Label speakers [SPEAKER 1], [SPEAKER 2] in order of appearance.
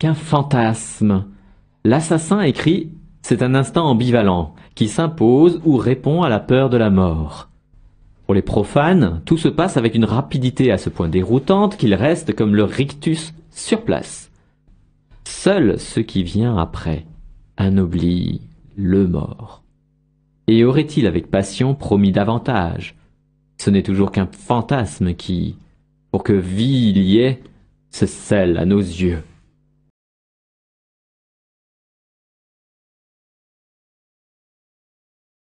[SPEAKER 1] qu'un fantasme.
[SPEAKER 2] L'assassin écrit c'est un instant ambivalent qui s'impose ou répond à la peur de la mort. Pour les profanes, tout se passe avec une rapidité à ce point déroutante qu'il reste comme le rictus sur place. Seul ce qui vient après anoblit le mort. Et aurait-il avec passion promis davantage Ce n'est toujours qu'un fantasme qui, pour que vie il y ait, se scelle à nos yeux.